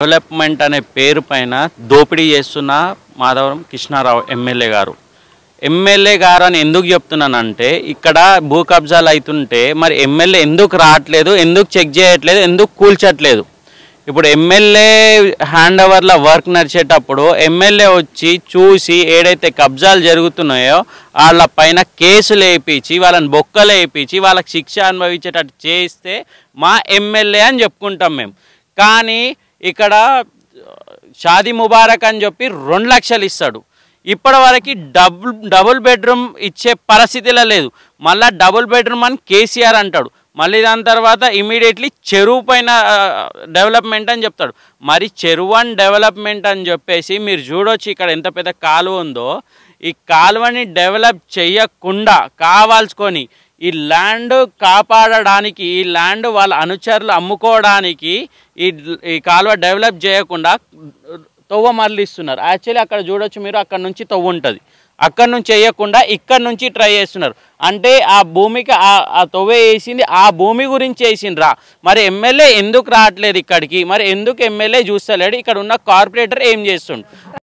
development అనే పేరు పైన దోపిడీ చేస్తున్న మాధవరం కృష్ణారావు ఎమ్మెల్యే గారు ఎమ్మెల్యే గారు అని ఎందుకు చెప్తున్నానంటే ఇక్కడ భూ కబ్జాలు అవుతుంటే మరి ఎమ్మెల్యే ఎందుకు రావట్లేదు ఎందుకు చెక్ చేయట్లేదు ఎందుకు కూల్చట్లేదు ఇప్పుడు ఎమ్మెల్యే హ్యాండ్ ఓవర్ల వర్క్ నడిచేటప్పుడు ఎమ్మెల్యే వచ్చి చూసి ఏడైతే కబ్జాలు జరుగుతున్నాయో వాళ్ళ పైన కేసులు వేయించి వాళ్ళని బొక్కలు వేయించి వాళ్ళకి శిక్ష అనుభవించేటట్టు చేస్తే మా ఎమ్మెల్యే అని చెప్పుకుంటాం మేము కానీ ఇక్కడ షాదీ ముబారక్ అని చెప్పి రెండు లక్షలు ఇస్తాడు ఇప్పటివరకు డబుల్ డబుల్ బెడ్రూమ్ ఇచ్చే పరిస్థితిలో లేదు మళ్ళీ డబుల్ బెడ్రూమ్ అని కేసీఆర్ అంటాడు మళ్ళీ దాని తర్వాత ఇమీడియట్లీ చెరువు పైన డెవలప్మెంట్ అని చెప్తాడు మరి చెరువు అండ్ డెవలప్మెంట్ అని చెప్పేసి మీరు చూడొచ్చు ఇక్కడ ఎంత పెద్ద కాలువ ఉందో ఈ కాలువని డెవలప్ చేయకుండా కావాల్చుకొని ఈ ల్యాండ్ కాపాడడానికి ఈ ల్యాండ్ వాళ్ళ అనుచరులు అమ్ముకోవడానికి ఈ ఈ కాలువ డెవలప్ చేయకుండా తవ్వ మరలిస్తున్నారు యాక్చువల్లీ అక్కడ చూడొచ్చు మీరు అక్కడ నుంచి తవ్వ ఉంటుంది అక్కడ నుంచి వేయకుండా ఇక్కడ నుంచి ట్రై చేస్తున్నారు అంటే ఆ భూమికి ఆ తొవ్వ వేసింది ఆ భూమి గురించి వేసిండ్రా మరి ఎమ్మెల్యే ఎందుకు రావట్లేదు ఇక్కడికి మరి ఎందుకు ఎమ్మెల్యే చూస్తలేడు ఇక్కడ ఉన్న కార్పొరేటర్ ఏం చేస్తుండు